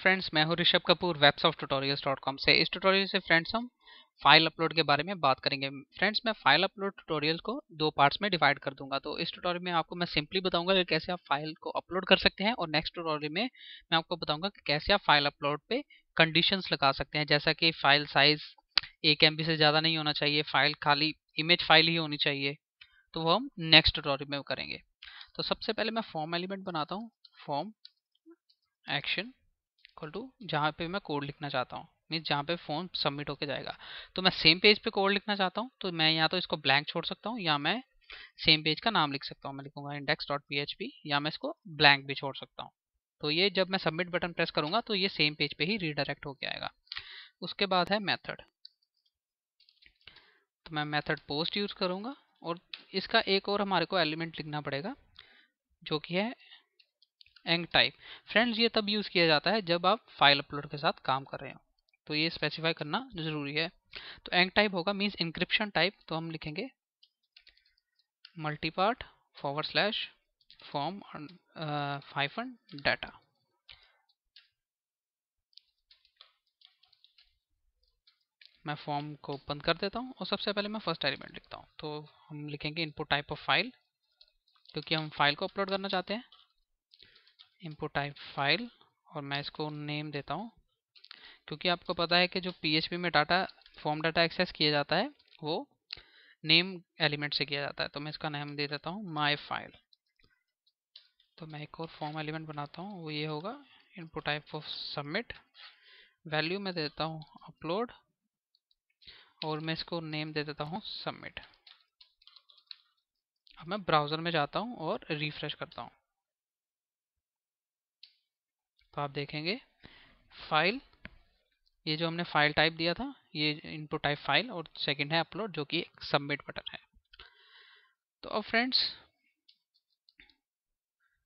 friends तो मैं हूं ऋषभ कपूर websofttutorials.com से इस ट्यूटोरियल से फ्रेंड्स हम फाइल अपलोड के बारे में बात करेंगे फ्रेंड्स मैं फाइल अपलोड ट्यूटोरियल को दो पार्ट्स में डिवाइड कर दूंगा तो इस ट्यूटोरियल में आपको मैं सिंपली बताऊंगा कि कैसे आप फाइल को अपलोड कर सकते हैं और नेक्स्ट ट्यूटोरियल में मैं आपको बताऊंगा कि कैसे आप फाइल अपलोड पे कंडीशंस लगा सकते हैं जैसा कि फाइल साइज एक एम से ज़्यादा नहीं होना चाहिए फाइल खाली इमेज फाइल ही होनी चाहिए तो वो हम नेक्स्ट ट्यूटोरियल में करेंगे तो सबसे पहले मैं फॉर्म एलिमेंट बनाता हूँ फॉर्म एक्शन इक्वल टू जहाँ पे मैं कोड लिखना चाहता हूँ मीन्स जहाँ पे फॉर्म सबमिट होके जाएगा तो मैं सेम पेज पे कोड लिखना चाहता हूँ तो मैं या तो इसको ब्लैंक छोड़ सकता हूँ या मैं सेम पेज का नाम लिख सकता हूँ मैं लिखूंगा index dot P H P या मैं इसको ब्लैंक भी छोड़ सकता हूँ तो ये जब मैं सबमिट बटन प्रेस करूँगा तो ये सेम पेज पे ही रीडायरेक्ट होके आएगा उसके बाद है मेथड तो मैं मेथड पोस्ट यूज़ करूँगा और इसका एक और हमारे को एलिमेंट लिखना पड़ेगा जो कि है एंग टाइप फ्रेंड्स ये तब यूज़ किया जाता है जब आप फाइल अपलोड के साथ काम कर रहे हो तो ये स्पेसिफाई करना ज़रूरी है तो एंग टाइप होगा मीन्स इंक्रिप्शन टाइप तो हम लिखेंगे multipart forward slash form hyphen data मैं फॉर्म को बंद कर देता हूँ और सबसे पहले मैं फर्स्ट एलिमेंट लिखता हूँ तो हम लिखेंगे इनपुट टाइप ऑफ फाइल क्योंकि हम फाइल को अपलोड करना चाहते हैं इम्पोर्ट टाइप फाइल और मैं इसको नेम देता हूँ क्योंकि आपको पता है कि जो पी में डाटा फॉर्म डाटा एक्सेस किया जाता है वो नेम एलिमेंट से किया जाता है तो मैं इसका नेम दे देता हूँ माई फाइल तो मैं एक और फॉर्म एलिमेंट बनाता हूँ वो ये होगा input type of submit value मैं देता हूँ अपलोड और मैं इसको नेम दे देता हूँ सबमिट अब मैं ब्राउज़र में जाता हूँ और रिफ्रेश करता हूँ तो आप देखेंगे फाइल ये जो हमने फाइल टाइप दिया था ये इनपुट टाइप फाइल और सेकंड है अपलोड जो कि सबमिट बटन है तो अब फ्रेंड्स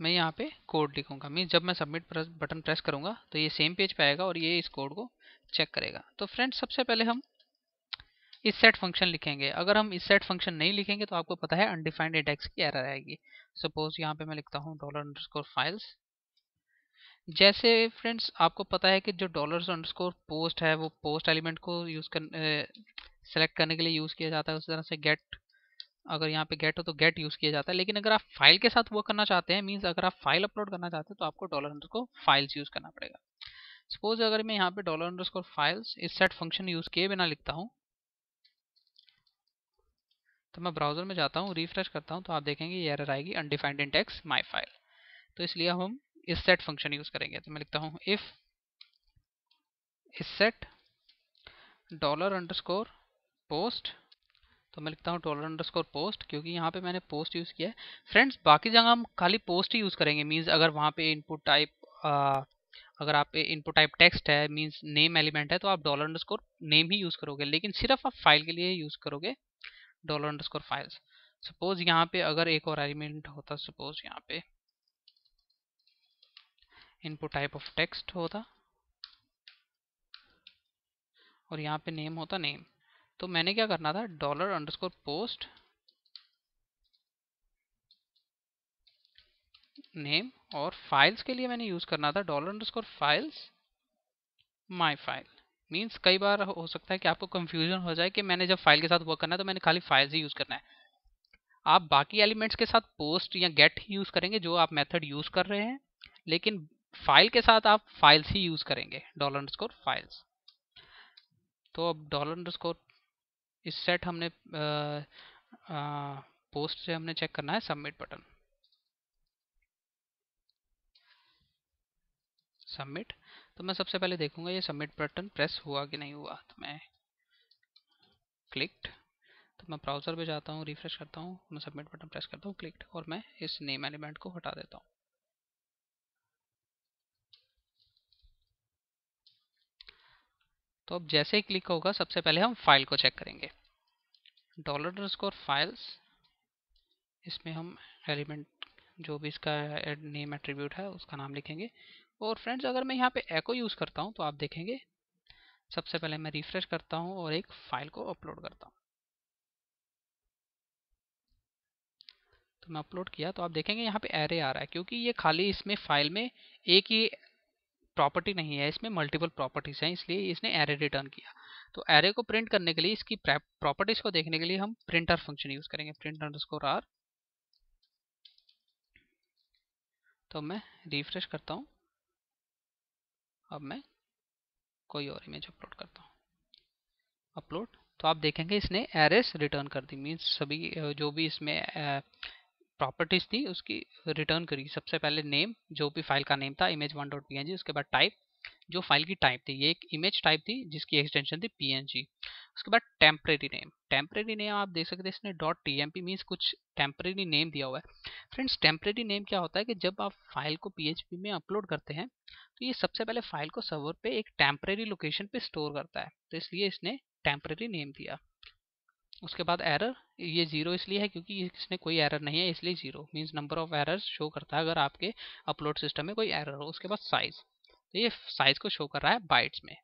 मैं यहाँ पे कोड लिखूंगा मीन जब मैं सबमिट बटन प्रेस करूंगा तो ये सेम पेज पे आएगा और ये इस कोड को चेक करेगा तो फ्रेंड्स सबसे पहले हम इस सेट फंक्शन लिखेंगे अगर हम इस सेट फंक्शन नहीं लिखेंगे तो आपको पता है अनडिफाइंड इंडेक्स की एरर आएगी सपोज यहाँ पे मैं लिखता हूँ डॉलर स्कोर फाइल्स जैसे फ्रेंड्स आपको पता है कि जो डॉलर अंडरस्कोर पोस्ट है वो पोस्ट एलिमेंट को यूज़ कर सेलेक्ट करने के लिए यूज़ किया जाता है उस तरह से गेट अगर यहाँ पे गेट हो तो गेट यूज़ किया जाता है लेकिन अगर आप फाइल के साथ वर्क करना चाहते हैं मीन्स अगर आप फाइल अपलोड करना चाहते हैं तो आपको डॉलर अंडर फाइल्स यूज़ करना पड़ेगा सपोज अगर मैं यहाँ पे dollar under files isset function use किए बिना लिखता हूँ तो मैं ब्राउज़र में जाता हूँ रिफ्रेश करता हूँ तो आप देखेंगे ये एरर आएगी अनडिफाइंड इंडेक्स माई फाइल तो इसलिए हम इस सेट फंक्शन यूज करेंगे तो मैं लिखता हूँ इफ इस सेट डॉलर अंडरस्कोर पोस्ट तो मैं लिखता हूँ डॉलर अंडरस्कोर पोस्ट क्योंकि यहाँ पे मैंने पोस्ट यूज़ किया है फ्रेंड्स बाकी जगह हम खाली पोस्ट ही यूज़ करेंगे मीन्स अगर वहाँ पे इनपुट टाइप अगर आप इनपुट टाइप टेक्स्ट है मीन्स नेम एलिमेंट है तो आप डॉलर अंडरस्कोर नेम ही यूज़ करोगे लेकिन सिर्फ आप फाइल के लिए यूज़ करोगे डॉलर अंडरस्कोर फाइल्स सपोज यहाँ पे अगर एक और एलिमेंट होता सपोज यहाँ पे इनपुट टाइप ऑफ टेक्स्ट होता और यहाँ पे नेम होता नेम तो मैंने क्या करना था डॉलर अंडरस्कोर पोस्ट नेम और फाइल्स के लिए मैंने यूज़ करना था dollar underscore files my file means कई बार हो सकता है कि आपको कंफ्यूजन हो जाए कि मैंने जब फाइल के साथ वर्क करना है तो मैंने खाली फाइल्स ही यूज़ करना है आप बाकी एलिमेंट्स के साथ पोस्ट या गेट यूज़ करेंगे जो आप मेथड यूज़ कर रहे हैं लेकिन फाइल के साथ आप फाइल्स ही यूज़ करेंगे डॉलर स्कोर फाइल्स तो अब डॉलर स्कोर इस सेट हमने आ, आ, पोस्ट से हमने चेक करना है सबमिट बटन सबमिट तो मैं सबसे पहले देखूंगा ये सबमिट बटन प्रेस हुआ कि नहीं हुआ तो मैं क्लिक्ड तो मैं ब्राउज़र पे जाता हूँ रिफ्रेश करता हूँ मैं सबमिट बटन प्रेस करता हूँ क्लिक्ड और मैं इस नेम एलिमेंट को हटा देता हूँ तो अब जैसे ही क्लिक होगा सबसे पहले हम फाइल को चेक करेंगे डॉलर स्कोर फाइल्स इसमें हम एलिमेंट जो भी इसका नेम एट्रीब्यूट है उसका नाम लिखेंगे और फ्रेंड्स अगर मैं यहाँ पे एको यूज़ करता हूँ तो आप देखेंगे सबसे पहले मैं रिफ्रेश करता हूँ और एक फाइल को अपलोड करता हूँ तो मैं अपलोड किया तो आप देखेंगे यहाँ पे एरे आ रहा है क्योंकि ये खाली इसमें फाइल में एक ही प्रॉपर्टी नहीं है इसमें मल्टीपल प्रॉपर्टीज़ हैं इसलिए इसने एरे रिटर्न किया तो एरे को प्रिंट करने के लिए इसकी प्रॉपर्टीज़ को देखने के लिए हम प्रिंटर फंक्शन यूज़ करेंगे प्रिंट अंडरस्कोर आर तो मैं रिफ्रेश करता हूँ अब मैं कोई और इमेज अपलोड करता हूँ अपलोड तो आप देखेंगे इसने एरेस रिटर्न कर दी मीन्स सभी जो भी इसमें प्रॉपर्टीज थी उसकी रिटर्न करी सबसे पहले नेम जो भी फाइल का नेम था इमेज वन डॉट पी उसके बाद टाइप जो फाइल की टाइप थी ये एक इमेज टाइप थी जिसकी एक्सटेंशन थी पी उसके बाद टेम्परेरी नेम टेम्परेरी नेम आप देख सकते हैं इसने dot T M P means कुछ टेम्परेरी नेम दिया हुआ है फ्रेंड्स टेम्परेरी नेम क्या होता है कि जब आप फाइल को पी में अपलोड करते हैं तो ये सबसे पहले फाइल को सर्वर पे एक टेम्परेरी लोकेशन पे स्टोर करता है तो इसलिए इसने टेम्परेरी नेम दिया उसके बाद एरर ये ज़ीरो इसलिए है क्योंकि इसने कोई एरर नहीं है इसलिए zero means number of error show करता है अगर आपके अपलोड सिस्टम में कोई एरर हो उसके बाद साइज़ तो ये साइज़ को शो कर रहा है बाइट्स में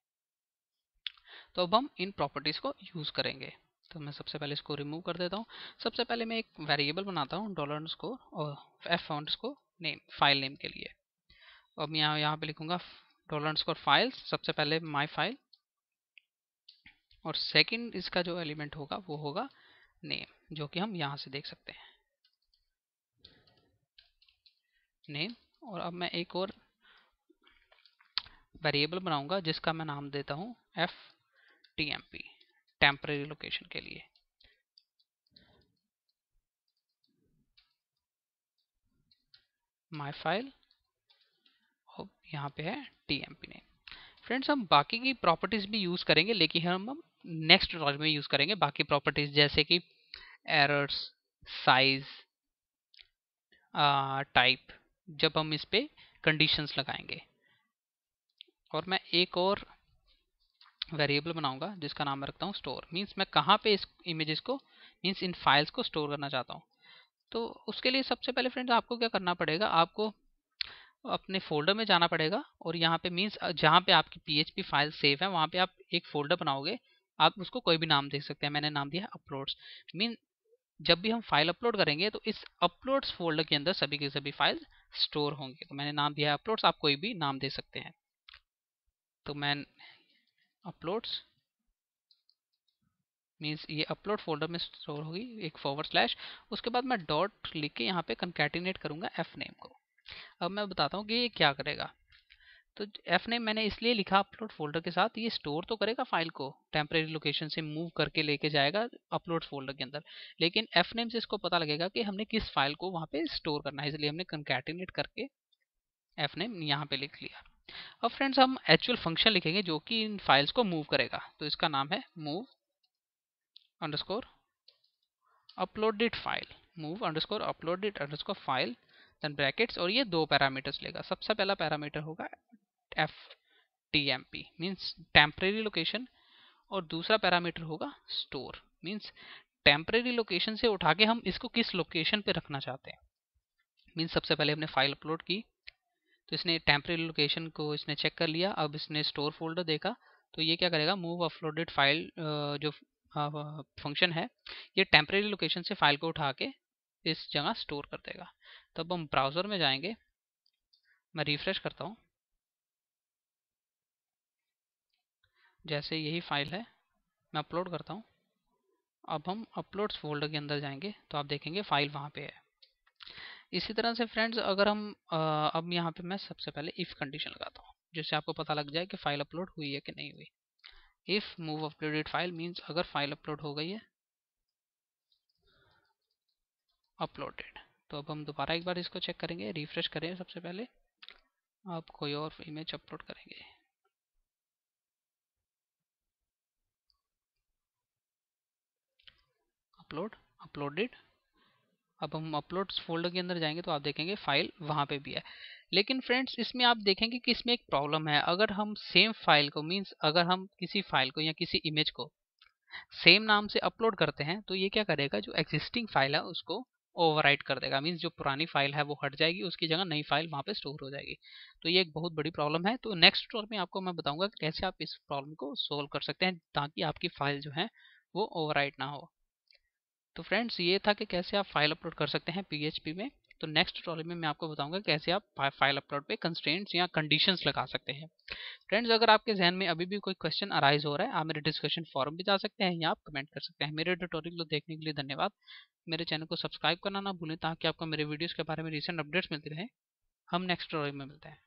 तो अब हम इन प्रॉपर्टीज़ को यूज़ करेंगे तो मैं सबसे पहले इसको रिमूव कर देता हूँ सबसे पहले मैं एक वेरिएबल बनाता हूँ डॉलर स्कोर और एफ को नेम फाइल नेम के लिए अब यहाँ यहाँ पे लिखूँगा डॉलर स्कोर फाइल्स सबसे पहले माई फाइल और सेकंड इसका जो एलिमेंट होगा वो होगा नेम जो कि हम यहाँ से देख सकते हैं नेम और अब मैं एक और वेरिएबल बनाऊंगा जिसका मैं नाम देता हूँ F T M P temporary location के लिए माई फाइल और यहाँ पे है T M P name friends हम बाकी की प्रॉपर्टीज़ भी यूज़ करेंगे लेकिन हम नेक्स्ट ट्यूटोरियल में यूज़ करेंगे बाकी प्रॉपर्टीज जैसे कि एरर्स साइज टाइप जब हम इस पर कंडीशंस लगाएंगे और मैं एक और वेरिएबल बनाऊंगा जिसका नाम मैं रखता हूँ स्टोर मींस मैं कहाँ पे इस इमेजेस को मींस इन फाइल्स को स्टोर करना चाहता हूँ तो उसके लिए सबसे पहले फ्रेंड्स आपको क्या करना पड़ेगा आपको अपने फोल्डर में जाना पड़ेगा और यहाँ पे मींस जहाँ पे आपकी पीएचपी फाइल सेव है वहाँ पे आप एक फोल्डर बनाओगे आप उसको कोई भी नाम दे सकते हैं मैंने नाम दिया है अपलोड्स मीन जब भी हम फाइल अपलोड करेंगे तो इस अपलोड्स फोल्डर के अंदर सभी के सभी फाइल स्टोर होंगे तो मैंने नाम दिया है अपलोड्स आप कोई भी नाम दे सकते हैं तो मैं अपलोड्स मीन्स ये अपलोड फोल्डर में स्टोर होगी एक फॉरवर्ड स्लैश उसके बाद मैं डॉट लिख के यहाँ पे कंकेटिनेट करूंगा एफ नेम को अब मैं बताता हूँ कि ये क्या करेगा तो एफ ने मैंने इसलिए लिखा अपलोड फोल्डर के साथ ये स्टोर तो करेगा फाइल को टेम्प्रेरी लोकेशन से मूव करके लेके जाएगा अपलोड फोल्डर के अंदर लेकिन एफ नेम से इसको पता लगेगा कि हमने किस फाइल को वहाँ पे स्टोर करना है इसलिए हमने कंकैटिनेट करके एफ नेम यहाँ पे लिख लिया अब फ्रेंड्स हम एक्चुअल फंक्शन लिखेंगे जो कि इन फाइल्स को मूव करेगा तो इसका नाम है move underscore uploaded file move underscore uploaded underscore file then brackets और ये दो पैरामीटर्स लेगा सबसे पहला पैरामीटर होगा F T M P means temporary location और दूसरा पैरामीटर होगा स्टोर मीन्स टेम्प्रेरी लोकेशन से उठा के हम इसको किस लोकेशन पे रखना चाहते हैं मीन्स सबसे पहले हमने फाइल अपलोड की तो इसने टेम्प्रेरी लोकेशन को इसने चेक कर लिया अब इसने स्टोर फोल्डर देखा तो ये क्या करेगा मूव अपलोडेड फाइल जो फंक्शन है ये टेम्परेरी लोकेशन से फाइल को उठा के इस जगह स्टोर कर देगा तब तो हम ब्राउज़र में जाएंगे मैं रिफ्रेश करता हूँ जैसे यही फाइल है मैं अपलोड करता हूँ अब हम अपलोड्स फोल्डर के अंदर जाएंगे तो आप देखेंगे फाइल वहाँ पे है इसी तरह से फ्रेंड्स अगर हम आ, अब यहाँ पे मैं सबसे पहले इफ़ कंडीशन लगाता हूँ जिससे आपको पता लग जाए कि फ़ाइल अपलोड हुई है कि नहीं हुई if move uploaded file means अगर फाइल अपलोड हो गई है अपलोडेड तो अब हम दोबारा एक बार इसको चेक करेंगे रिफ्रेश करें सबसे पहले आप कोई और इमेज अपलोड करेंगे अपलोड अपलोडेड अब हम अपलोड फोल्डर के अंदर जाएंगे तो आप देखेंगे फाइल वहाँ पे भी है लेकिन फ्रेंड्स इसमें आप देखेंगे कि इसमें एक प्रॉब्लम है अगर हम सेम फाइल को मीन्स अगर हम किसी फाइल को या किसी इमेज को सेम नाम से अपलोड करते हैं तो ये क्या करेगा जो एग्जिस्टिंग फाइल है उसको ओवरराइट कर देगा मीन्स जो पुरानी फाइल है वो हट जाएगी उसकी जगह नई फाइल वहाँ पे स्टोर हो जाएगी तो ये एक बहुत बड़ी प्रॉब्लम है तो नेक्स्ट टूर में आपको मैं बताऊंगा कैसे आप इस प्रॉब्लम को सोल्व कर सकते हैं ताकि आपकी फाइल जो है वो ओवरराइट ना हो तो फ्रेंड्स ये था कि कैसे आप फाइल अपलोड कर सकते हैं पीएचपी में तो नेक्स्ट ट्रॉली में मैं आपको बताऊंगा कैसे आप फाइल अपलोड पे कंस्टेंट्स या कंडीशंस लगा सकते हैं फ्रेंड्स अगर आपके जहन में अभी भी कोई क्वेश्चन अराइज हो रहा है आप मेरे डिस्कशन फॉरम भी जा सकते हैं या आप कमेंट कर सकते हैं मेरे ट्यूटोरियल को देखने के लिए धन्यवाद मेरे चैनल को सब्सक्राइब करना ना भूलें ताकि आपको मेरे वीडियोज़ के बारे में रिसेंट अपडेट्स मिलते रहे हम नेक्स्ट ट्रॉली में मिलते हैं